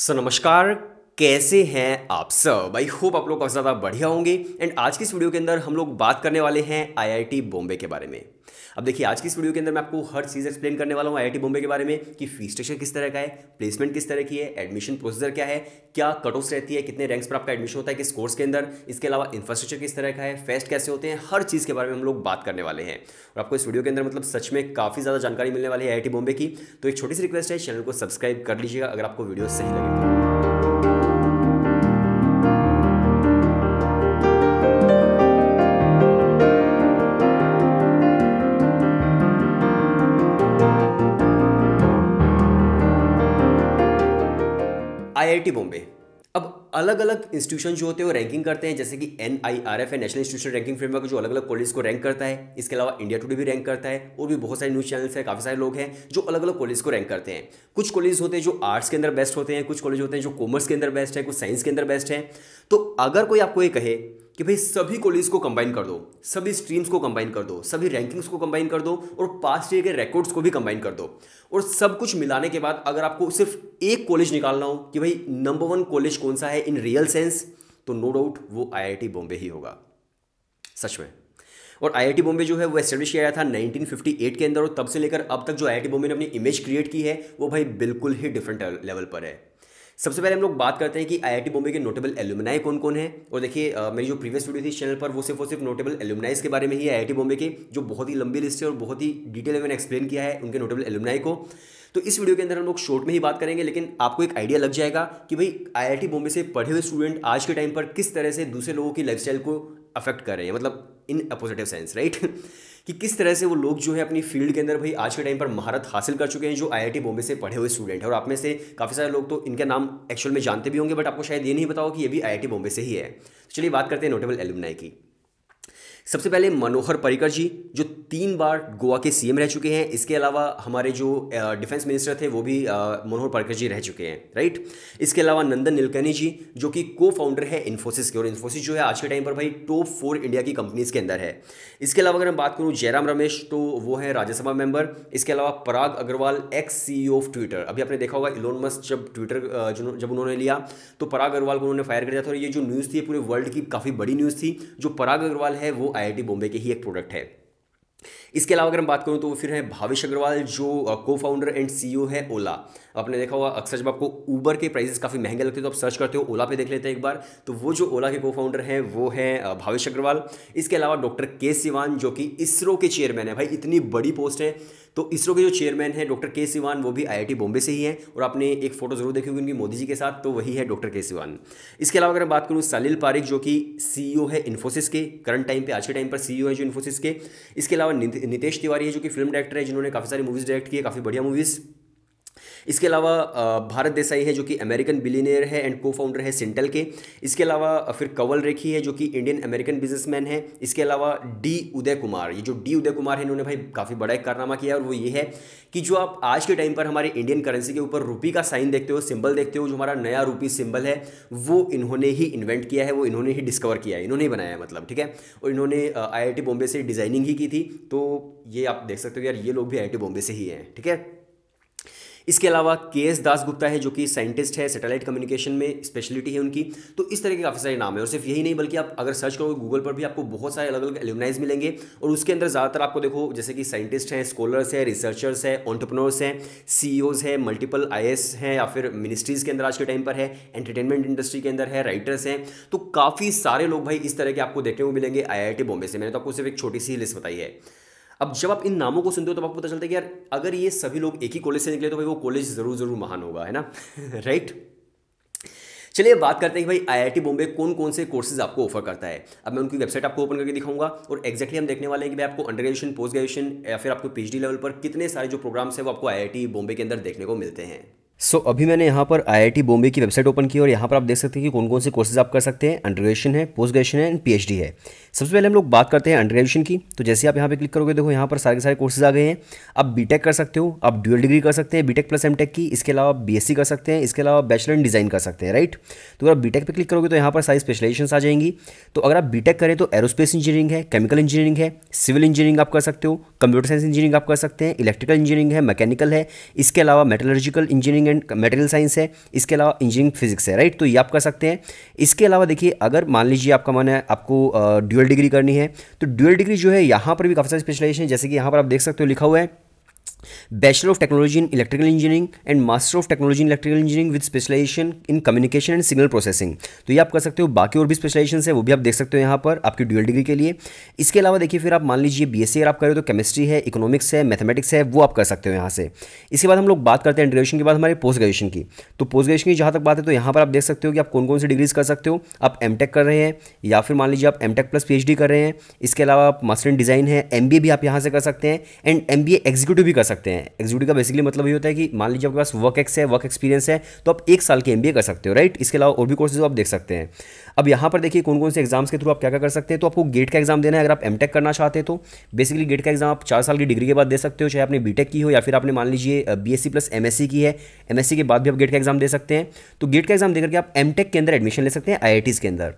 सो नमस्कार कैसे हैं आप सब आई होप आप लोग बहुत ज़्यादा बढ़िया होंगे एंड आज की इस वीडियो के अंदर हम लोग बात करने वाले हैं आईआईटी बॉम्बे के बारे में अब देखिए आज की इस वीडियो के अंदर मैं आपको हर चीज़ एक्सप्लेन करने वाला हूँ आई बॉम्बे के बारे में कि फी स्ट्रक्चर किस तरह का है प्लेसमेंट किस तरह की है एडमिशन प्रोसीजर क्या है क्या कट ऑफ रहती है कितने रैंक्स पर आपका एडमिशन होता है किस कोर्स के अंदर इसके अलावा इंफ्रास्ट्रक्चर किस तरह का है फेस्ट कैसे होते हैं हर चीज़ के बारे में हम लोग बात करने वाले हैं और आपको इस वीडियो के अंदर मतलब सच में काफ़ी ज़्यादा जानकारी मिलने वाली है आई बॉम्बे की तो एक छोटी सी रिक्वेस्ट है चैनल को सब्सक्राइब कर लीजिएगा अगर आपको वीडियो सही लगे तो। आई बॉम्बे अब अलग अलग इंस्टीट्यूशन जो होते हैं वो रैंकिंग करते हैं जैसे कि एन आई आर एफ है नेशनल इंस्टीट्यूशन रैंकिंग फ्रेमवर्क जो अलग अलग कॉलेज को रैंक करता है इसके अलावा इंडिया टुडे भी रैंक करता है और भी बहुत सारे न्यूज़ चैनल्स हैं काफ़ी सारे लोग हैं जो अलग अलग कॉलेज को रैंक करते हैं कुछ कॉलेज होते हैं जो आर्ट्स के अंदर बेस्ट होते हैं कुछ कॉलेज होते हैं जो कॉमर्स के अंदर बेस्ट है कुछ साइंस के अंदर बेस्ट है तो अगर कोई आपको ये कहे कि भाई सभी कॉलेज को कंबाइन कर दो सभी स्ट्रीम्स को कंबाइन कर दो सभी रैंकिंग्स को कंबाइन कर दो और पास्ट ईयर के रिकॉर्ड्स को भी कंबाइन कर दो और सब कुछ मिलाने के बाद अगर आपको सिर्फ एक कॉलेज निकालना हो कि भाई नंबर वन कॉलेज कौन सा है इन रियल सेंस तो नो डाउट वो आई बॉम्बे ही होगा सच में और आईआईटी बॉम्बे जो है वो एस्टेब्लिश किया गया था 1958 के अंदर और तब से लेकर अब तक जो आईआईटी बॉम्बे ने अपनी इमेज क्रिएट की है वो भाई बिल्कुल ही डिफरेंट लेवल पर है सबसे पहले हम लोग बात करते हैं कि आईआईटी बॉम्बे के नोटेबल एलुमनाई कौन कौन है और देखिए मेरी जो प्रीवियस वीडियो थी चैनल पर वो सिर्फ और सिर्फ नोटेबल एलुमनाइज के बारे में ही आईआईटी बॉम्बे के जो बहुत ही लंबी लिस्ट है और बहुत ही डिटेल में मैंने एक्सप्लेन किया है उनके नोटेबल एलुमनाई को तो इस वीडियो के अंदर हम लोग शॉर्ट में ही बात करेंगे लेकिन आपको एक आइडिया लग जाएगा कि भाई आई बॉम्बे से पढ़े हुए स्टूडेंट आज के टाइम पर किस तरह से दूसरे लोगों की लाइफ को अफेक्ट कर रहे हैं मतलब इन अपोजिटिव सेंस राइट कि किस तरह से वो लोग जो है अपनी फील्ड के अंदर भाई आज के टाइम पर महारत हासिल कर चुके हैं जो आईआईटी बॉम्बे से पढ़े हुए स्टूडेंट हैं और आप में से काफ़ी सारे लोग तो इनका नाम एक्चुअल में जानते भी होंगे बट आपको शायद ये नहीं बताओ कि ये भी आई बॉम्बे से ही है तो चलिए बात करते हैं नोटेबल एलुमनाई की सबसे पहले मनोहर पर्रिकर जी जो तीन बार गोवा के सीएम रह चुके हैं इसके अलावा हमारे जो डिफेंस मिनिस्टर थे वो भी मनोहर परिकर जी रह चुके हैं राइट इसके अलावा नंदन नीलकनी जी जो कि को फाउंडर है इन्फोसिस के और इन्फोसिस जो है आज के टाइम पर भाई टॉप फोर इंडिया की कंपनीज के अंदर है इसके अलावा अगर मैं बात करूँ जयराम रमेश तो वो है राज्यसभा मेंबर इसके अलावा Parag Agarwal ex C of Twitter अभी आपने देखा होगा इलोन मस्क जब ट्विटर जब उन्होंने लिया तो पराग अग्रवाल को उन्होंने फायर कर दिया था और ये जो न्यूज़ थी पूरे वर्ल्ड की काफ़ी बड़ी न्यूज़ थी जो पराग अग्रवाल है वो वो आई बॉम्बे के ही एक प्रोडक्ट है इसके अलावा अगर हम बात करूँ तो वो फिर है भावेश अग्रवाल जो को फाउंडर एंड सी है ओला आपने देखा होगा अक्सर जब आपको ऊबर के प्राइजेस काफ़ी महंगे लगते हैं तो आप सर्च करते हो ओला पे देख लेते हैं एक बार तो वो जो ओला के को फाउंडर हैं वो हैं भावेश अग्रवाल इसके अलावा डॉक्टर के सिवान जो कि इसरो के चेयरमैन है भाई इतनी बड़ी पोस्ट है तो इसरो के जो चेयरमैन हैं डॉक्टर के सिवान वो भी आई बॉम्बे से ही हैं और आपने एक फोटो जरूर देखी होगी उनकी मोदी जी के साथ तो वही है डॉक्टर के सिवान इसके अलावा अगर मैं बात करूँ सलील पारिक जो कि सीईओ है इन्फोसिस के करंट टाइम पे आज के टाइम पर सीईओ e है जो इन्फोसिस के इसके अलावा नितेश तिवारी है जो कि फिल्म डायरेक्टर है जिन्होंने काफ़ी सारी मूवीज़ डायरेक्ट की है काफ़ी बढ़िया मूवीज़ इसके अलावा भारत देसाई है जो कि अमेरिकन बिलीनियर है एंड को फाउंडर है सिंटल के इसके अलावा फिर कंवल रेखी है जो कि इंडियन अमेरिकन बिजनेसमैन है इसके अलावा डी उदय कुमार ये जो डी उदय कुमार है इन्होंने भाई काफ़ी बड़ा एक कारनामा किया और वो ये है कि जो आप आज के टाइम पर हमारे इंडियन करेंसी के ऊपर रूपी का साइन देखते हो सिंबल देखते हो जो हमारा नया रूपी सिंबल है वो इन्होंने ही इन्वेंट किया है वो इन्होंने ही डिस्कवर किया है इन्होंने ही बनाया है मतलब ठीक है और इन्होंने आई बॉम्बे से डिज़ाइनिंग ही की थी तो ये आप देख सकते हो यार ये लोग भी आई बॉम्बे से ही हैं ठीक है इसके अलावा के एस दास गुप्ता है जो कि साइंटिस्ट है सैटेलाइट कम्युनिकेशन में स्पेशलिटी है उनकी तो इस तरह के काफ़ी सारे नाम है और सिर्फ यही नहीं बल्कि आप अगर सर्च करोगे गूगल पर भी आपको बहुत सारे अलग अलग एल्यूमनाइज मिलेंगे और उसके अंदर ज़्यादातर आपको देखो जैसे कि साइंटिस्ट हैं स्कॉलर्स हैं रिसर्चर्स हैं ऑन्टरप्रनोर्स हैं सी e हैं मल्टीपल आई हैं या फिर मिनिस्ट्रीज़ के अंदर आज के टाइम पर है एंटरटेनमेंट इंडस्ट्री के अंदर है राइटर्स हैं तो काफ़ी सारे लोग भाई इस तरह के आपको देखने को मिलेंगे आई बॉम्बे से मैंने तो आपको सिर्फ एक छोटी सी लिस्ट बताई है अब जब आप इन नामों को सुनते हो तो आपको पता चलता है कि यार अगर ये सभी लोग एक ही कॉलेज से निकले तो भाई वो कॉलेज ज़रूर ज़रूर महान होगा है ना राइट चलिए बात करते हैं कि भाई आईआईटी बॉम्बे कौन कौन से कोर्सेज आपको ऑफर करता है अब मैं उनकी वेबसाइट आपको ओपन करके दिखाऊंगा और एक्जैक्टली हम देखने वाले हैं कि भाई आपको अंडर ग्रेजुएशन पोस्ट ग्रेजुएशन या फिर आपको पीएचडी लेवल पर कितने सारे जो प्रोग्राम्स हैं वो आपको आईआईटी बॉम्बे के अंदर देखने को मिलते हैं सो so, अभी मैंने यहाँ पर आईआईटी बॉम्बे की वेबसाइट ओपन की और यहाँ पर आप देख सकते हैं कि कौन कौन से कोर्सेज आप कर सकते हैं अंडर ग्रेजुएशन है पोस्ट ग्रेजुएशन है एंड पीएचडी है सबसे पहले हम लोग बात करते हैं अंडर ग्रेजुएशन की तो जैसे आप यहाँ पे क्लिक करोगे देखो यहाँ पर सारे सारे कोर्सेज आ गए हैं आप बीटेक कर सकते हो आप ड्यूअल डिग्री कर सकते हैं बीटेक प्लस एमटेक की इसके अलावा बीएससी कर सकते हैं इसके अलावा बैचलर इन डिज़ाइन कर सकते हैं राइट तो अगर आप बीटेक पर क्लिक करोगे तो यहाँ पर सारी स्पेशलाइजेशन आ जाएंगी तो अगर आप बीटेक करें तो एरोस्पेस इंजीनियरिंग है केमिकल इंजीनियरिंग है सिविल इंजीनियरिंग आप कर सकते हो कंप्यूटर साइंस इंजीनियरिंग आप कर सकते हैं इलेक्ट्रिकल इंजीनियरिंग है मैकेनिकल है इसके अलावा metallurgical engineering and material science है इसके अलावा इंजीनियरिंग फिजिक्स है राइट तो ये आप कर सकते हैं इसके अलावा देखिए अगर मान लीजिए आपका मन है आपको ड्यूअल ड्यूअल डिग्री करनी है तो ड्यूअल डिग्री जो है यहाँ पर भी काफ़ी सारी स्पेशलाइजेशन जैसे कि यहाँ पर आप देख सकते हो लिखा हुआ है bachelor of technology in electrical engineering and master of technology in electrical engineering with specialisation in communication and signal processing तो ये आप कर सकते हो बाकी और भी स्पेशलाइजेशन है वो भी आप देख सकते हो यहाँ पर आपकी ड्यूअल डिग्री के लिए इसके अलावा देखिए फिर आप मान लीजिए बी एस अगर आप करें तो केमिस्ट्री है इकोनॉमिक्स है मैथमेटिक्स है वो आप कर सकते हो यहाँ से इसके बाद हम लोग बात करते हैं ग्रेजुएशन के बाद हमारे पोस्ट ग्रेजुएशन की तो पोस्ट ग्रेजुएशन की जहाँ तक बात है तो यहाँ पर आप देख सकते हो कि आप कौन कौन सी डिग्रीज कर सकते हो आप एम कर रहे हैं या फिर मान लीजिए आप एम प्लस पी कर रहे हैं इसके अलावा आप मास्टर इन डिज़ाइन है एम भी आप यहाँ से कर सकते हैं एंड एम एग्जीक्यूटिव भी कर सकते हैं एग्जीक्यूटिव का बेसिकली मतलब ये होता है कि मान लीजिए आपके पास वर्क एक्स है वर्क एक्सपीरियंस है तो आप एक साल के एम कर सकते हो राइट इसके अलावा और भी कोर्सेज आप देख सकते हैं अब यहाँ पर देखिए कौन कौन से एग्जाम्स के थ्रू आप क्या क्या कर सकते हैं तो आपको गेट का एग्जाम देना है अगर आप एम करना चाहते हैं तो बेसिकली गेट का एग्जाम आप चार साल की डिग्री के बाद दे सकते हो चाहे आपने बी की हो या फिर आपने मान लीजिए बी प्लस एम की है एम के बाद भी आप गेट का एग्जाम दे सकते हैं तो गेट का एग्जाम देकर के आप एम के अंदर एडमिशन ले सकते हैं आई के अंदर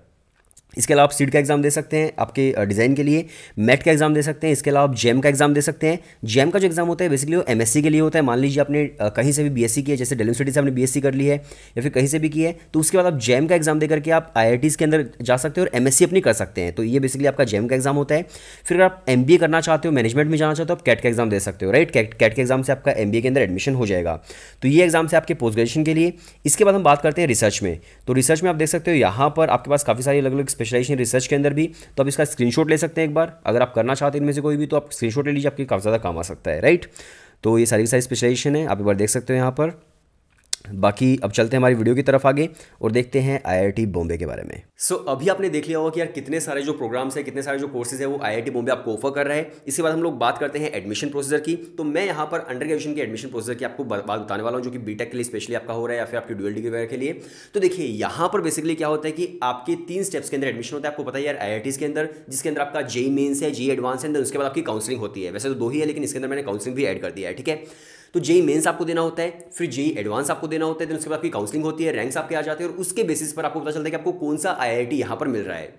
इसके अलावा आप सीट का एग्जाम दे सकते हैं आपके डिज़ाइन के लिए मेट का एग्जाम दे सकते हैं इसके अलावा आप जैम का एग्जाम दे सकते हैं जेम का जो एग्जाम होता है बेसिकली वो एमएससी के लिए होता है मान लीजिए आपने कहीं से भी बीएससी किया जैसे डेली सिटी से आपने बीएससी कर ली है या फिर कहीं से भी की है तो उसके बाद आप जैम का एग्जाम देकर के आप आई के अंदर जा सकते हो और एम अपनी कर सकते हैं तो ये बेसिकली आपका जैम का एग्जाम होता है फिर अगर आप एम करना चाहते हो मैनेजमेंट में जाना चाहते हो आप कैट का एग्जाम दे सकते हो राइट कैट कैट के एग्जाम से आपका एम के अंदर एडमिशन हो जाएगा तो ये एग्जाम से आपके पोस्ट ग्रेजुएशन के लिए इसके बाद हम बात करते हैं रिसर्च में तो रिसर्च में आप देख सकते हो यहाँ पर आपके पास काफ़ी सारी अलग अलग स्पेशलाइजेशन रिसर्च के अंदर भी तो आप इसका स्क्रीनशॉट ले सकते हैं एक बार अगर आप करना चाहते हैं इनमें से कोई भी तो आप स्क्रीनशॉट ले लीजिए आपके काफ़ी ज़्यादा काम आ सकता है राइट तो ये सारी सारी स्पेशलाइजेशन है आप एक बार देख सकते हो यहाँ पर बाकी अब चलते हैं हमारी वीडियो की तरफ आगे और देखते हैं आईआईटी बॉम्बे के बारे में सो so, अभी आपने देख लिया होगा कि यार कितने सारे जो प्रोग्राम्स हैं कितने सारे जो कोर्सेज है वो आईआईटी बॉम्बे आपको ऑफर कर रहा है इसके बाद हम लोग बात करते हैं एडमिशन प्रोसीजर की तो मैं यहाँ पर अंडर ग्रेजुएशन के एडमिशन प्रोसीजर की आपको बात बताने वाला हूँ जो कि बीटेक के लिए स्पेशली आपका हो रहा है या फिर आपकी डुअल डिग्री वगैरह के लिए तो देखिए यहाँ पर बेसिकली क्या होता है कि आपके तीन स्टेप्स के अंदर एडमिशन होता है आपको पता है यार आई के अंदर जिसके अंदर आपका जे मेन्स है जी एडवांस है उसके बाद आपकी काउंसलिंग होती है वैसे तो दो ही है लेकिन इसके अंदर मैंने काउंसलिंग भी एड कर दिया है ठीक है तो जेई मेन्स आपको देना होता है फिर जेई एडवांस आपको देना होता है उसके बाद आपकी काउंसलिंग होती है रैंक्स आपके आ जाते हैं और उसके बेसिस पर आपको पता चलता है कि आपको कौन सा आई आई यहाँ पर मिल रहा है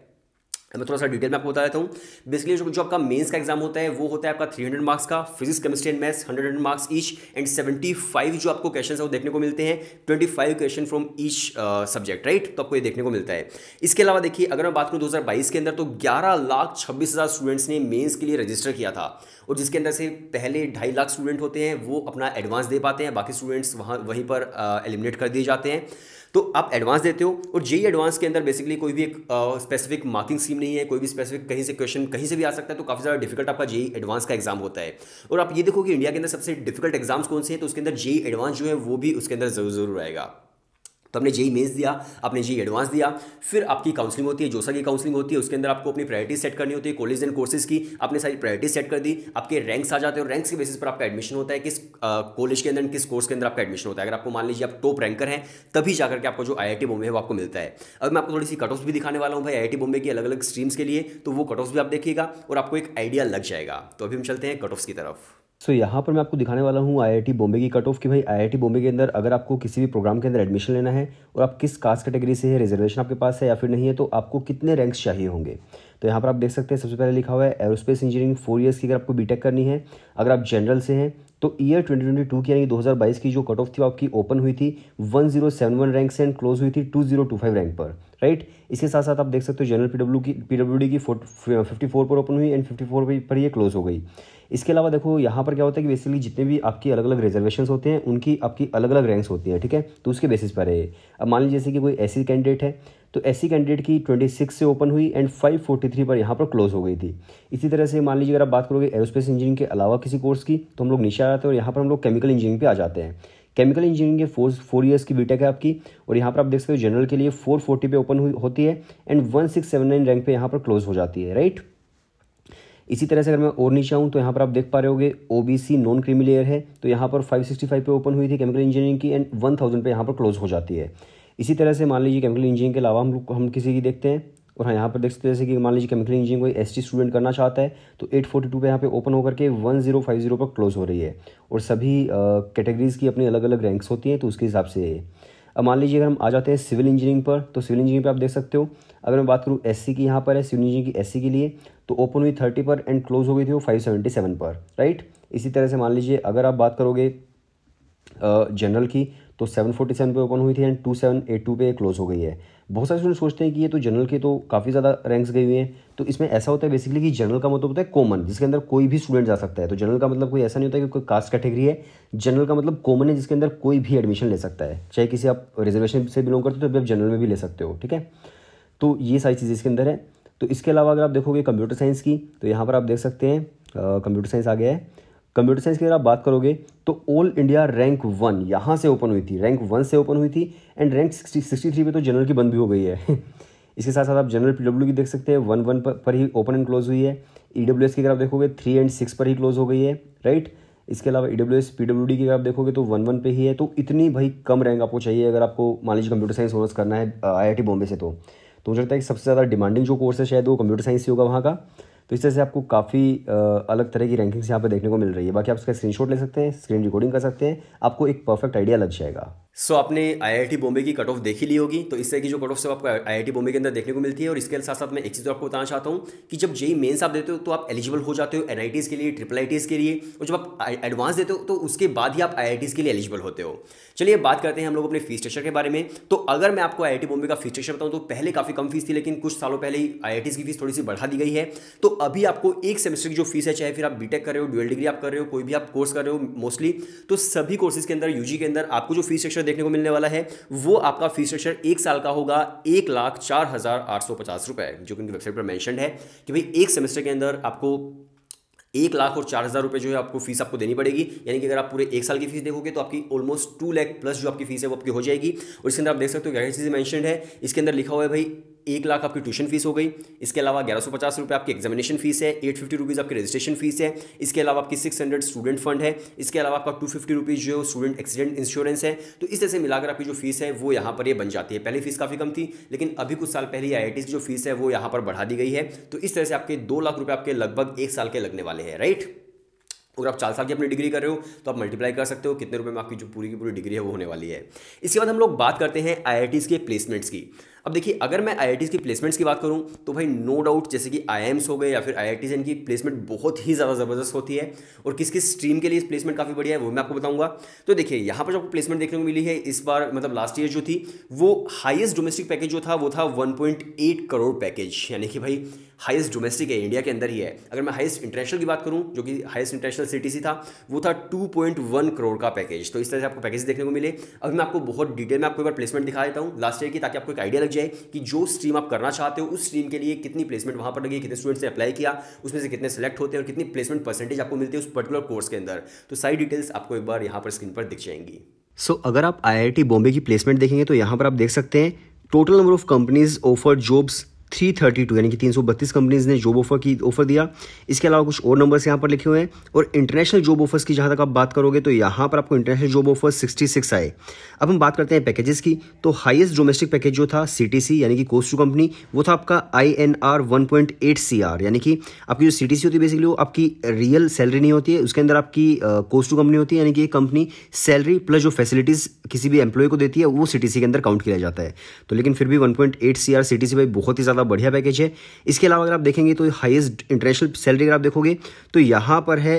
मैं थोड़ा सा डिटेल में आपको बता देता हूँ बेसिकली जो जो आपका मेंस का एग्जाम होता है वो होता है आपका 300 मार्क्स का physics chemistry and maths 100 marks each and 75 जो आपको क्वेश्चन है वो देखने को मिलते हैं 25 question from each subject right तो आपको ये देखने को मिलता है इसके अलावा देखिए अगर मैं बात करूँ दो के अंदर तो ग्यारह लाख छब्बीस हज़ार स्टूडेंट्स ने मेन्स के लिए रजिस्टर किया था और जिसके अंदर से पहले ढाई लाख स्टूडेंट होते हैं वो अपना एडवांस दे पाते हैं बाकी स्टूडेंट्स वहाँ वहीं पर एलिमिनेट कर दिए जाते हैं तो आप एडवांस देते हो और जेई एडवांस के अंदर बेसिकली कोई भी एक स्पेसिफिक मार्किंग स्कीम नहीं है कोई भी स्पेसिफिक कहीं से क्वेश्चन कहीं से भी आ सकता है तो काफ़ी ज़्यादा डिफिकल्ट आपका जेई एडवांस का एग्जाम होता है और आप ये देखो कि इंडिया के अंदर सबसे डिफिकल्ट एग्जाम्स कौन से हैं तो उसके अंदर जेई एडवांस जो है वो भी उसके अंदर जरूर जरूर आएगा तो आपने जेई मेन्स दिया आपने जेई एडवांस दिया फिर आपकी काउंसलिंग होती है जोसा की काउंसलिंग होती है उसके अंदर आपको अपनी प्रायोरिटी सेट करनी होती है कॉलेज एंड कोर्सेज की आपने सारी प्रायोरिटी सेट कर दी आपके रैंक्स आ जाते हैं और रैंक्स के बेसिस पर आपका एडमिशन होता है किस कॉलेज के अंदर किस कोर्स के अंदर आपका एडमिशन होता है अगर आपको मान लीजिए आप टॉप रैंकर हैं तभी जाकर के आपको जो आई बॉम्बे है वो आपको मिलता है अब मैं आपको थोड़ी सी कट ऑफ भी दिखाने वाला हूँ भाई आई बॉम्बे की अलग अलग स्ट्रीम्स के लिए तो वो कट ऑफ भी आप देखिएगा और आपको एक आइडिया लग जाएगा तो अभी हम चलते हैं कट ऑफ्स की तरफ सो so, यहाँ पर मैं आपको दिखाने वाला हूँ आईआईटी बॉम्बे की कट ऑफ कि भाई आईआईटी बॉम्बे के अंदर अगर आपको किसी भी प्रोग्राम के अंदर एडमिशन लेना है और आप किस कास्ट कैटेगरी से है रिजर्वेशन आपके पास है या फिर नहीं है तो आपको कितने रैंक्स चाहिए होंगे तो यहाँ पर आप देख सकते हैं सबसे पहले लिखा हुआ है एरोस्पेस इंजीनियरिंग फोर ईयर्स की अगर आपको बीटेक करनी है अगर आप जनरल से हैं तो ईयर 2022 की यानी 2022 की जो कट ऑफ थी आपकी ओपन हुई थी 1071 रैंक से एंड क्लोज हुई थी 2025 रैंक पर राइट इसके साथ साथ आप देख सकते हो जनरल पीडब्ल्यू की पीडब्ल्यूडी की फिफ्टी फोर पर ओपन हुई एंड फिफ्टी फोर पर ये क्लोज हो गई इसके अलावा देखो यहाँ पर क्या होता है कि बेसिकली जितने भी आपकी अलग अलग रिजर्वेशन होते हैं उनकी आपकी अलग अलग रैंक्स होती है ठीक है तो उसके बेसिस पर है अब मान लीजिए जैसे कि कोई ऐसी कैंडिडेट है तो ऐसी कैंडिडेट की 26 से ओपन हुई एंड 543 पर यहाँ पर क्लोज हो गई थी इसी तरह से मान लीजिए अगर आप बात करोगे एरोस्पेस इंजीनियरिंग के अलावा किसी कोर्स की तो हम लोग निशा जाता है और तो यहाँ पर हम लोग केमिकल इंजीनियरिंग पे आ जाते हैं केमिकल इंजीनियरिंग के फोर फोर ईयर्स की बीटेक है आपकी और यहाँ पर आप देख सकते हो जनरल के लिए फोर फोर्टी पे ओपन होती है and one six seven nine rank पे यहाँ पर क्लोज हो जाती है राइट इसी तरह से अगर मैं और नीचे आऊँ तो यहाँ पर आप देख पा रहे होगे ओबीसी नॉन क्रीमी लेयर है तो यहाँ पर फाइव सिक्सटी फाइव पे ओपन हुई थी केमिकल इंजीनियरिंग की एंड वन थाउजेंड पर यहाँ पर क्लोज हो जाती है इसी तरह से मान लीजिए केमिकल इंजीनियरिंग के अलावा हम लोग हम किसी की देखते हैं और हाँ यहाँ पर देख सकते हैं जैसे कि मान लीजिए केमिकल इंजीनियरिंग कोई एस स्टूडेंट करना चाहता है तो 842 पे यहाँ पे ओपन होकर के 1050 पर क्लोज़ हो रही है और सभी कैटेगरीज़ की अपनी अलग अलग रैंक्स होती हैं तो उसके हिसाब से है अब मान लीजिए अगर हम आ जाते हैं सिविल इंजीनियरिंग पर तो सिविल इंजीनियरिंग पर आप देख सकते हो अगर मैं बात करूँ एस की यहाँ पर है सिविल इंजीनियरिंग की एस के लिए तो ओपन हुई थर्टी पर एंड क्लोज हो गई थी वो फाइव सेवेंटी सेवन पर राइट इसी तरह से मान लीजिए अगर आप बात करोगे जनरल की तो 747 पे ओपन हुई थी एंड 2782 पे क्लोज़ हो गई है बहुत सारे स्टूडेंट सोचते हैं कि ये तो जनरल के तो काफ़ी ज़्यादा रैंक्स गई हुई हैं तो इसमें ऐसा होता है बेसिकली कि जनरल का मतलब होता है कॉमन जिसके अंदर कोई भी स्टूडेंट जा सकता है तो जनरल का मतलब कोई ऐसा नहीं होता कि कोई कास्ट कैटेगरी है जनरल का मतलब कॉमन है जिसके अंदर कोई भी एडमिशन ले सकता है चाहे किसी आप रिजर्वेशन से बिलोंग करते हो तो आप जनरल में भी ले सकते हो ठीक है तो ये सारी चीज़ें इसके अंदर है तो इसके अलावा अगर आप देखोगे कंप्यूटर साइंस की तो यहाँ पर आप देख सकते हैं कंप्यूटर साइंस आ गया है कंप्यूटर साइंस की अगर आप बात करोगे तो ऑल इंडिया रैंक वन यहाँ से ओपन हुई थी रैंक वन से ओपन हुई थी and rank sixty sixty three पर तो जनरल की बंद भी हो गई है इसके साथ साथ आप जनरल पी डब्ल्यू की देख सकते हैं वन वन पर, पर ही ओपन एंड क्लोज हुई है ई डब्ल्यू एस की अगर आप देखोगे थ्री एंड सिक्स पर ही क्लोज हो गई है राइट इसके अलावा E W S P W D की अगर आप देखोगे तो वन वन पे ही है तो इतनी भाई कम रैंक आपको चाहिए अगर आपको मान लीजिए कंप्यूटर साइंस ऑनर्स करना है आई आई टी बॉम्बे से तो, तो मुझे लगता है कि सबसे ज़्यादा डिमांडिंग जो कोर्स है शायद वो कंप्यूटर साइंस ही होगा वहाँ का तो इस तरह से आपको काफ़ी अलग तरह की रैंकिंग्स यहाँ पर देखने को मिल रही है बाकी आप इसका स्क्रीनशॉट ले सकते हैं स्क्रीन रिकॉर्डिंग कर सकते हैं आपको एक परफेक्ट आइडिया लग जाएगा सो so, आपने आईआईटी बॉम्बे की कट ऑफ देख ही ली होगी तो इससे की जो कट ऑफ सब आपको आईआईटी बॉम्बे के अंदर देखने को मिलती है और इसके साथ साथ मैं एक चीज़ आपको बताना चाहता हूँ कि जब जेई मेन्स आप देते हो तो आप एलिजिबल हो जाते हो एनआईटीज़ के लिए ट्रिपल आई के लिए और जब आप एडवांस देते हो तो उसके बाद ही आप आई के लिए एलिजिबल होते हो चलिए बात करते हैं हम लोग अपने फीस स्ट्रक्चर के बारे में तो अगर मैं आपको आई बॉम्बे का फीस स्ट्रक्चर बताऊँ तो पहले काफ़ी कम फीस थी लेकिन कुछ सालों पहले ही आई की फीस थोड़ी सी बढ़ा दी गई है तो अभी आपको एक सेमेस्टर की जो फीस है चाहे फिर आप बी कर रहे हो डुअल डिग्री आप कर रहे हो कोई भी आप कोर्स कर रहे हो मोस्टली तो सभी कोर्सेज के अंदर यू के अंदर आपको जो फीस स्ट्रक्चर स्ट्रक्चर देखने को मिलने वाला है वो आपका फी स्ट्रक्चर एक साल का होगा एक लाख चार हज़ार आठ सौ पचास रुपए जो कि उनकी वेबसाइट पर मैंशन है कि भाई एक सेमेस्टर के अंदर आपको एक लाख और चार हज़ार रुपये जो है आपको फीस आपको देनी पड़ेगी यानी कि अगर आप पूरे एक साल की फीस देखोगे तो आपकी ऑलमोस्ट टू लैख प्लस जो आपकी फीस है वो आपकी हो जाएगी और इसके अंदर आप देख सकते हो वैकेंसी मैंशन है इसके अंदर लिखा हुआ है भाई एक लाख आपकी ट्यूशन फीस हो गई इसके अलावा ग्यारह सौ पचास रुपये आपकी एग्जामिनेशन फीस है एट फिफ्टी रुपीज़ आपकी रजिस्ट्रेशन फीस है इसके अलावा आपकी सिक्स हंड्रेड स्टूडेंट फंड है इसके अलावा आपका टू फिफ्टी रुपीज़ जो स्टूडेंट एक्सीडेंट इंश्योरेंस है तो इस तरह से मिलाकर आपकी जो फीस है वो यहाँ पर ये बन जाती है पहले फीस काफ़ी कम थी लेकिन अभी कुछ साल पहले आई की जो फीस है वो यहाँ पर बढ़ा दी गई है तो इस तरह से आपके दो लाख रुपये आपके लगभग एक साल के लगने वाले हैं राइट अगर आप चार साल की अपनी डिग्री कर रहे हो तो आप मल्टीप्लाई कर सकते हो कितने रुपए में आपकी जो पूरी की पूरी डिग्री है वो होने वाली है इसके बाद हम लोग बात करते हैं आई के प्लेसमेंट्स की अब देखिए अगर मैं आई की प्लेसमेंट्स की बात करूँ तो भाई नो डाउट जैसे कि आई हो गए या फिर आई आई इनकी प्लेसमेंट बहुत ही ज़्यादा ज़बरदस्त होती है और किस किस स्ट्रीम के लिए इस प्लेसमेंट काफ़ी बढ़िया है वो मैं आपको बताऊँगा तो देखिए यहाँ पर जो आपको प्लेसमेंट देखने को मिली है इस बार मतलब लास्ट ईयर जो थी वो हाइस्ट डोमेस्टिक पैकेज जो था वो था वन करोड़ पैकेज यानी कि भाई हाइस्ट डोमेस्टिक है इंडिया के अंदर ही है अगर मैं हाइस्ट इंटरनेशनल की बात करूँ जो कि हाइस्ट इंटरनेशनल से था वो था टू करोड़ का पैकेज तो इस तरह से आपको पैकेज देखने को मिले अभी मैं आपको बहुत डिटेल में आपको एक बार प्लेसमेंट दिखा देता हूँ लास्ट ईयर की ताकि आपको एक आइडिया लग जाए कि जो स्ट्रीम आप करना चाहते हो उस स्ट्रीम के लिए कितनी प्लेसमेंट वहां पर लगी कितने स्टूडेंट्स ने अप्लाई किया उसमें से कितने सेलेक्ट होते हैं और कितनी प्लेसमेंट परसेंटेज आपको मिलती है उस पर्टिकुलर कोर्स के अंदर तो सारी डिटेल्स आपको एक बार यहाँ पर स्क्रीन पर दिख जाएंगी सो so, अगर आप आई बॉम्बे की प्लेसमेंट देखेंगे तो यहाँ पर आप देख सकते हैं total number of companies offer jobs three thirty two यानी कि तीन सौ बत्तीस कंपनीज ने जॉब ऑफर की ऑफर दिया इसके अलावा कुछ और नंबर्स यहाँ पर लिखे हुए हैं और इंटरनेशनल जॉब ऑफर्स की जहाँ तक आप बात करोगे तो यहाँ पर आपको international job offer sixty six आए अब हम बात करते हैं पैकेजेस की तो हाईएस्ट डोमेस्टिक पैकेज जो था सी टी सी यानी कि कोस्टू कंपनी वो था आपका I N R one point eight C R यानी कि आपकी जो सी टी सी होती है बेसिकली वो आपकी रियल सैलरी नहीं होती है उसके अंदर आपकी कोस्टू कंपनी होती है यानी कि एक कंपनी सैलरी प्लस जो फैसिलिटीज़ किसी भी एम्प्लॉय को देती है वो सी टी सी के अंदर काउंट किया जाता है तो लेकिन फिर भी one point eight C R C T C भाई बहुत ही ज़्यादा ज़्यादा बढ़िया पैकेज है इसके अलावा अगर आप देखेंगे तो हाईएस्ट इंटरनेशनल सैलरी अगर आप देखोगे तो यहाँ पर है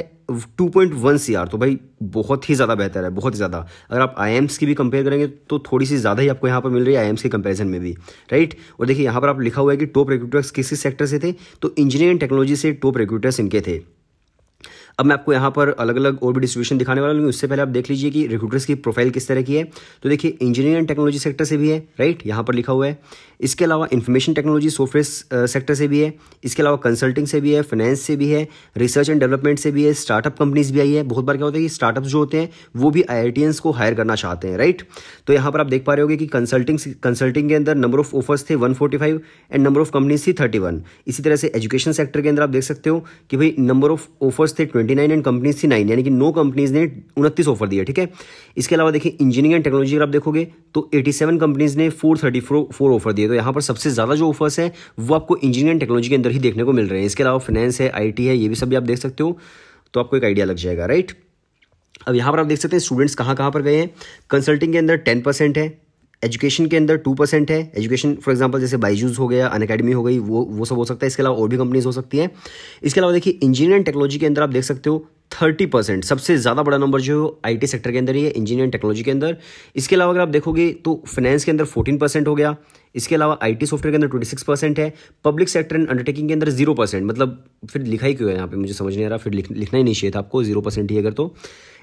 2.1 पॉइंट तो भाई बहुत ही ज़्यादा बेहतर है बहुत ही ज़्यादा अगर आप आई की भी कंपेयर करेंगे तो थोड़ी सी ज़्यादा ही आपको यहाँ पर मिल रही है आई के कंपैरिजन में भी राइट और देखिए यहाँ पर आप लिखा हुआ है कि टॉप रिक्रूटर्स किस किस सेक्टर से थे तो इंजीनियरिंग टेक्नोलॉजी से टॉप रिक्रूटर्स इनके थे अब मैं आपको यहाँ पर अलग अलग और भी डिस्ट्रीब्यूशन दिखाने वाला हूँ उससे पहले आप देख लीजिए कि रिक्रूटर्स की प्रोफाइल किस तरह की है तो देखिए इंजीनियरिंग एंड टेक्नोलॉजी सेक्टर से भी है राइट यहाँ पर लिखा हुआ है इसके अलावा इन्फॉर्मेशन टेक्नोलॉजी सॉफ्टवेयर सेक्टर से भी है इसके अलावा कंसल्टिंग से भी है फाइनेंस से भी है रिसर्च एंड डेवलपमेंट से भी है स्टार्टअप कंपनीज भी आई है बहुत बार क्या होता है कि स्टार्टअप जो होते हैं वो भी आई को हायर करना चाहते हैं राइट तो यहाँ पर आप देख पा रहे होगे कि कंसल्टिंग कंसल्टिंग के अंदर नंबर ऑफ ऑफर्स थे one and number of companies थी थर्टी इसी तरह से एजुकेशन सेक्टर के अंदर आप देख सकते हो कि भाई नंबर ऑफ ऑफर्स थे ट्वेंटी नाइन एंड कंपनीज थी नाइन यानी कि नौ कंपनीज ने उनतीस ऑफर दिया ठीक है इसके अलावा देखिए इंजीनियरिंग एंड टेक्नोलॉजी अगर आप देखोगे तो एटी सेवन कंपनीज ने four thirty four four offer दिए तो यहाँ पर सबसे ज़्यादा जो ऑफर्स है वो आपको इंजीनियरिंग एंड टेक्नोलॉजी के अंदर ही देखने को मिल रहे हैं इसके अलावा फाइनेंस है आई है ये भी सब भी आप देख सकते हो तो आपको एक आइडिया लग जाएगा राइट अब यहाँ पर आप देख सकते हैं स्टूडेंट्स कहाँ कहाँ पर गए हैं कंसल्टिंग के अंदर टेन परसेंट है एजुकेशन के अंदर टू परसेंट है एजुकेशन फॉर एग्जांपल जैसे बाइजूज हो गया अनकेडमी अकेडमी हो गई वो वो सब हो सकता है इसके अलावा और भी कंपनीज हो सकती हैं इसके अलावा देखिए इंजीनियरिंग टेक्नोलॉजी के अंदर आप देख सकते हो थर्टी परसेंट सबसे ज़्यादा बड़ा नंबर जो आईटी सेक्टर के अंदर ही है इंजीनियरिंग टेक्नोलॉजी के अंदर इसके अलावा अगर आप देखोगे तो फाइनेंस के अंदर फोर्टीन परसेंट हो गया इसके अलावा आईटी सॉफ्टवेयर के अंदर ट्वेंटी सिक्स परसेंट है पब्लिक सेक्टर एंड अंडरटेकिंग के अंदर जीरो परसेंट मतलब फिर लिखा ही क्यों है यहाँ पे मुझे समझ नहीं आ रहा फिर लिख, लिखना ही नहीं चाहिए था आपको जीरो परसेंट ही अगर तो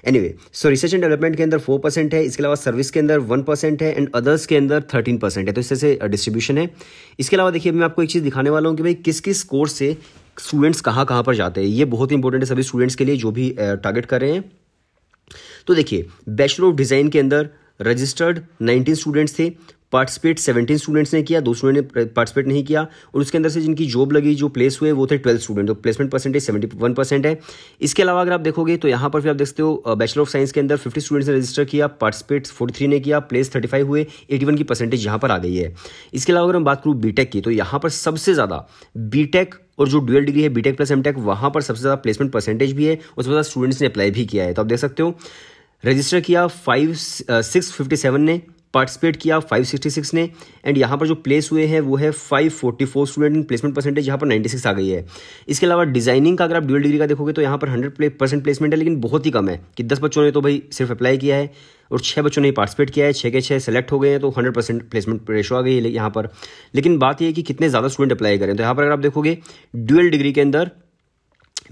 anyway so research and development के अंदर फोर परसेंट है इसके अलावा सर्विस के अंदर वन परसेंट है एंड अदर्स के अंदर थर्टीन परसेंट है तो इससे डिस्ट्रीब्यूशन है इसके अलावा देखिए मैं आपको एक चीज़ दिखाने वाला हूँ कि भाई किस किस कोर्स से स्टूडेंट्स कहाँ कहाँ पर जाते हैं ये बहुत ही इंपॉर्टेंट है सभी स्टूडेंट्स के लिए जो भी टारगेट कर रहे हैं तो देखिए बैचलर ऑफ डिज़ाइन के अंदर रजिस्टर्ड 19 स्टूडेंट्स थे पार्टिसिपेट 17 स्टूडेंट्स ने किया दो स्टूडेंट ने पार्टिसिपेट नहीं किया और उसके अंदर से जिनकी जॉब लगी जो प्लेस हुए वो थे ट्वेल्थ स्टूडेंट तो placement percentage seventy one percent है इसके अलावा अगर आप देखोगे तो यहाँ पर फिर आप देखते हो बैचलर ऑफ साइंस के अंदर फिफ्टी स्टूडेंट्स ने रजिस्टर किया पार्टिसिपेट फोर्टी थ्री ने किया प्लेस थर्टी फाइव हुए एटी वन की परसेंटेज यहाँ पर आ गई है इसके अलावा अगर हम बात करूँ बीटेक की तो यहाँ पर सबसे ज़्यादा बीटेक और जो डुअल डिग्री है बीटेक प्लस एमटेक वहाँ पर सबसे ज़्यादा प्लेसमेंट परसेंटेज भी है और सबसे ज़्यादा स्टूडेंट्स ने अप्लाई भी किया है तो आप देख सकते हो रजिस्टर किया फाइव सिक्स फिफ्टी सेवन ने पार्टिसिपेट किया 566 ने एंड यहाँ पर जो प्लेस हुए हैं वो है 544 स्टूडेंट प्लेसमेंट परसेंटेज यहाँ पर 96 आ गई है इसके अलावा डिजाइनिंग का अगर आप ड्यूअल डिग्री का देखोगे तो यहाँ पर 100 परसेंट प्लेसमेंट है लेकिन बहुत ही कम है कि 10 बच्चों ने तो भाई सिर्फ अप्लाई किया है और छः बच्चों ने पार्टिसिपेट किया है छः के छः सेलेक्ट हो गए हैं तो हंड्रेड परसेंट प्लेसमेंट रेशो आ गई है यहाँ पर लेकिन बात यह है कि कितने ज़्यादा स्टूडेंट अप्लाई करें तो यहाँ पर अगर आप देखोगे ड्यूअल डिग्री के अंदर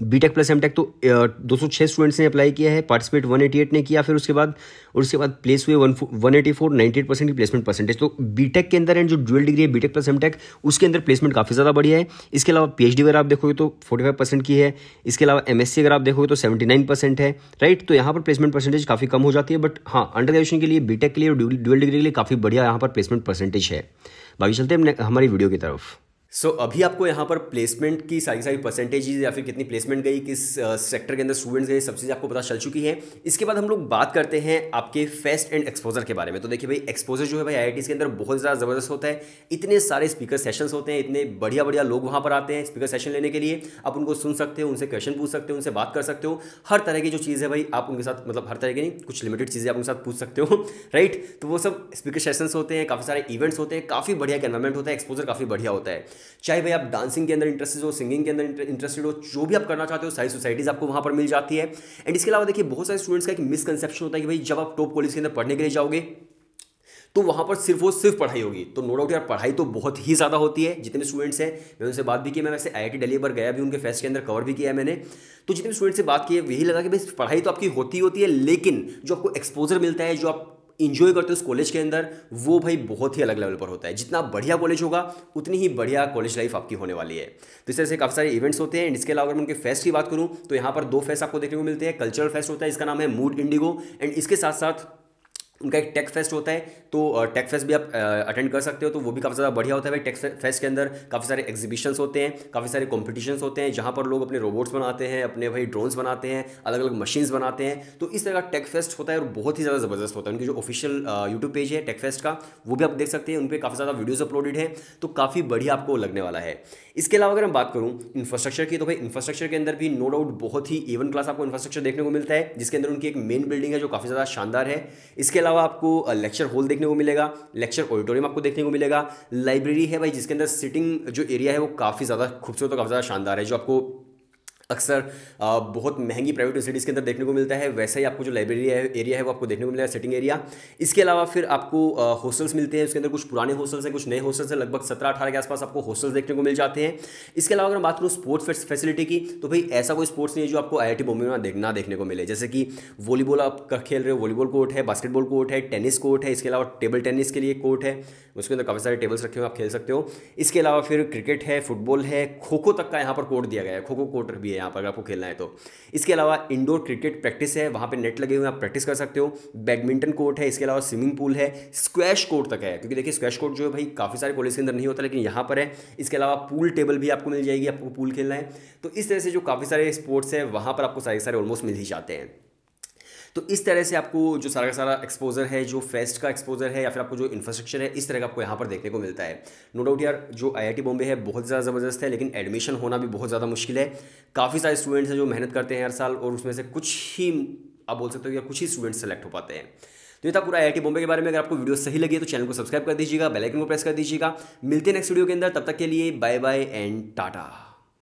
बीटेक प्लस एमटेक तो दो सौ छः स्टूडेंट्स ने अप्लाई किया है पार्टिसिपेट एट ने किया फिर उसके बाद और उसके बाद प्लेस हुए one one eighty four ninety eight percent की प्लेसमेंट परसेंटेज तो बीटेक के अंदर एंड जो डुअल डिग्री है बीटेक प्लस एमटेक उसके अंदर प्लेसमेंट काफ़ी ज़्यादा बढ़िया है इसके अलावा पी एच डी अगर आप देखोगे तो फोर्टी फाइव परसेंट की है इसके अलावा एम एस सी अगर आप देखोगे तो सेवेंटी नाइन परसेंट है राइट तो यहाँ पर प्लेसमेंट परसेंटेज काफ़ी कम हो जाती है बट हाँ अंडर ग्रेजुएशन के लिए बीटेक के लिए और डुअल डिग्री के लिए काफ़ी बढ़िया यहाँ पर प्लेसमेंट परसेंटेज है बाकी चलते हैं हमारी वीडियो की तरफ सो so, अभी आपको यहाँ पर प्लेसमेंट की सारी सारी परसेंटेजेज या फिर कितनी प्लेसमेंट गई किस सेक्टर के अंदर स्टूडेंट्स गए सब चीज़ आपको पता चल चुकी है इसके बाद हम लोग बात करते हैं आपके फेस्ट एंड एक्सपोजर के बारे में तो देखिए भाई एक्सपोजर जो है भाई आई के अंदर बहुत ज़्यादा ज़बरदस्त होता है इतने सारे स्पीकर सेशंस होते हैं इतने बढ़िया बढ़िया लोग वहाँ पर आते हैं स्पीकर सेशन लेने के लिए आप उनको सुन सकते हो उनसे क्वेश्चन पूछ सकते हो उनसे बात कर सकते हो हर तरह की जो चीज़ है भाई आप उनके साथ मतलब हर तरह की नहीं कुछ लिमिटेड चीज़ें आप उनके साथ पूछ सकते हो राइट तो वो सब स्पीकर सेशंस होते हैं काफ़ी सारे इवेंट्स होते हैं काफ़ी बढ़िया इन्वायरमेंट होता है एक्सपोजर काफ़ी बढ़िया होता है चाहे भाई आप डांसिंग के अंदर इंटरेस्टेड हो सिंगिंग के अंदर इंटरेस्टेड हो जो भी आप करना चाहते हो सारी सोसाइटीज़ आपको वहाँ पर मिल जाती है एंड इसके अलावा देखिए बहुत सारे स्टूडेंट्स का एक मिसकनसेप्शन होता है कि भाई जब आप टॉप कॉलेज के अंदर पढ़ने के लिए जाओगे तो वहाँ पर सिर्फ वो सिर्फ पढ़ाई होगी तो नो डाउट यार पढ़ाई तो बहुत ही ज़्यादा होती है जितने स्टूडेंट्स हैं मैं उनसे बात भी की मैं वैसे आई आई टी पर गया भी उनके फेस्ट के अंदर कवर भी किया मैंने तो जितने स्टूडेंट से बात की है यही लगा कि भाई पढ़ाई तो आपकी होती होती है लेकिन जो आपको एक्सपोजर मिलता है जो आप इंजॉय करते हो उस कॉलेज के अंदर वो भाई बहुत ही अलग लेवल पर होता है जितना बढ़िया कॉलेज होगा उतनी ही बढ़िया कॉलेज लाइफ आपकी होने वाली है तो इस तरह से काफ़ी सारे इवेंट्स होते हैं इसके अलावा अगर मैं उनके फेस्ट की बात करूं तो यहाँ पर दो फेस्ट आपको देखने को मिलते हैं कल्चरल फेस्ट होता है इसका नाम है मूड इंडिगो एंड इसके साथ साथ उनका एक टेक फेस्ट होता है तो टेक फेस्ट भी आप अटेंड कर सकते हो तो वो भी काफ़ी ज़्यादा बढ़िया होता है भाई टेक फेस्ट के अंदर काफ़ी सारे एग्जीबिशंस होते हैं काफ़ी सारे कॉम्पिटिशन्स होते हैं जहाँ पर लोग अपने रोबोट्स बनाते हैं अपने भाई ड्रोन्स बनाते हैं अलग अलग मशीन्स बनाते हैं तो इस तरह का टेक फेस्ट होता है और बहुत ही ज़्यादा ज़बरदस्त होता है उनकी जो ऑफिशियल यूट्यूब पेज है टेक फेस्ट का वो भी आप देख सकते हैं उन पर काफ़ी ज़्यादा वीडियोज़ अपलोडेड है तो काफ़ी बढ़िया आपको लगने वाला है इसके अलावा अगर हम बात करूँ इंफ्रास्ट्रक्चर की तो भाई इंफ्रास्ट्रक्चर के अंदर भी नो डाउट बहुत ही इवन क्लास आपको इंफ्रास्ट्रक्चर देखने को मिलता है जिसके अंदर उनकी एक मेन बिल्डिंग है जो काफ़ी ज़्यादा शानदार है इसके अलावा अलावा आपको लेक्चर हॉल देखने को मिलेगा लेक्चर ऑडिटोरियम आपको देखने को मिलेगा लाइब्रेरी है भाई जिसके अंदर सिटिंग जो एरिया है वो काफ़ी ज़्यादा खूबसूरत और काफ़ी ज़्यादा शानदार है जो आपको अक्सर बहुत महंगी प्राइवेट यूनिवर्सिटीज़ के अंदर देखने को मिलता है वैसे ही आपको जो लाइब्रेरी है एरिया है वो आपको देखने को मिला है सिटिंग एरिया इसके अलावा फिर आपको हॉस्टल्स मिलते हैं उसके अंदर कुछ पुराने हॉस्टल्स हैं कुछ नए हॉस्टल्स हैं लगभग सत्रह अठारह के आसपास आपको हॉस्टल्स देखने को मिल जाते हैं इसके अलावा अगर बात करूँ स्पोर्ट्स फैसिलिटी की तो भाई ऐसा कोई स्पोर्ट्स नहीं है जो आपको आई बॉम्बे में देखना देखने को मिले जैसे कि वॉलीबॉल आप खेल रहे हो वॉलीबॉल कोर्ट है बास्केटबॉल कोर्ट है टेनिस कोर्ट है इसके अलावा टेबल टेनिस के लिए कोर्ट है उसके अंदर काफ़ी सारे टेबल्स रखे हुए आप खेल सकते हो इसके अलावा फिर क्रिकेट है फुटबॉल है खो खो तक का यहाँ पर कोर्ट दिया गया है खो खो कोर्ट भी है यहाँ पर अगर आपको खेलना है तो इसके अलावा इंडोर क्रिकेट प्रैक्टिस है वहाँ पर नेट लगे हुए आप प्रैक्टिस कर सकते हो बैडमिंटन कोर्ट है इसके अलावा स्विमिंग पूल है स्क्वैश कोर्ट तक है क्योंकि देखिए स्क्वैश कोर्ट जो है भाई काफ़ी सारे कॉलेज के अंदर नहीं होता लेकिन यहाँ पर है इसके अलावा पूल टेबल भी आपको मिल जाएगी आपको पूल खेलना है तो इस तरह से जो काफ़ी सारे स्पोर्ट्स हैं वहाँ पर आपको सारे सारे ऑलमोस्ट मिल ही जाते हैं तो इस तरह से आपको जो सारा का सारा एक्सपोजर है जो फेस्ट का एक्सपोजर है या फिर आपको जो इंफ्रास्ट्रक्चर है इस तरह का आपको यहाँ पर देखने को मिलता है नो डाउट यार जो आई बॉम्बे है बहुत ज़्यादा ज़बरदस्त है लेकिन एडमिशन होना भी बहुत ज़्यादा मुश्किल है काफ़ी सारे स्टूडेंट्स हैं जो मेहनत करते हैं हर साल और उसमें से कुछ ही आप बोल सकते हो या कुछ ही स्टूडेंट्स सेलेक्ट हो पाते हैं तो ये था पूरा आई बॉम्बे के बारे में अगर आपको वीडियो सही लगी तो चैनल को सब्सक्राइब कर दीजिएगा बेलाइकन को प्रेस कर दीजिएगा मिलते हैं नेक्स्ट वीडियो के अंदर तब तक के लिए बाय बाय एंड टाटा